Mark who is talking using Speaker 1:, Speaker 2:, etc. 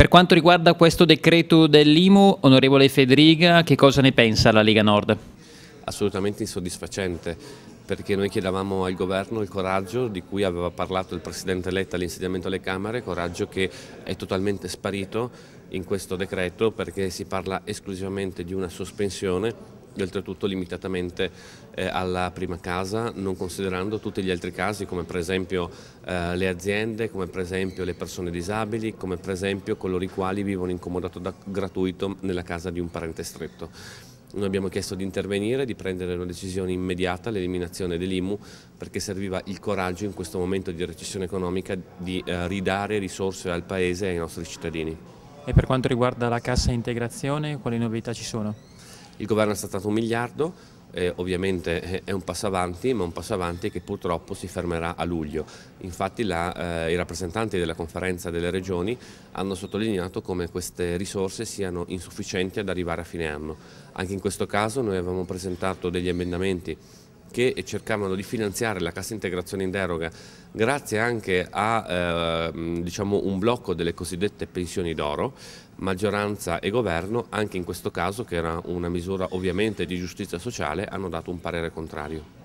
Speaker 1: Per quanto riguarda questo decreto dell'IMU, onorevole Federica, che cosa ne pensa la Lega Nord?
Speaker 2: Assolutamente insoddisfacente perché noi chiedevamo al governo il coraggio di cui aveva parlato il Presidente Letta all'insediamento alle Camere, coraggio che è totalmente sparito in questo decreto perché si parla esclusivamente di una sospensione oltretutto limitatamente eh, alla prima casa, non considerando tutti gli altri casi come per esempio eh, le aziende, come per esempio le persone disabili, come per esempio coloro i quali vivono incomodato da, gratuito nella casa di un parente stretto. Noi abbiamo chiesto di intervenire, di prendere una decisione immediata, l'eliminazione dell'IMU, perché serviva il coraggio in questo momento di recessione economica di eh, ridare risorse al Paese e ai nostri cittadini.
Speaker 1: E per quanto riguarda la cassa integrazione, quali novità ci sono?
Speaker 2: Il governo ha stato un miliardo, eh, ovviamente eh, è un passo avanti, ma un passo avanti che purtroppo si fermerà a luglio. Infatti la, eh, i rappresentanti della conferenza delle regioni hanno sottolineato come queste risorse siano insufficienti ad arrivare a fine anno. Anche in questo caso noi avevamo presentato degli emendamenti che cercavano di finanziare la cassa integrazione in deroga grazie anche a eh, diciamo un blocco delle cosiddette pensioni d'oro, maggioranza e governo, anche in questo caso che era una misura ovviamente di giustizia sociale, hanno dato un parere contrario.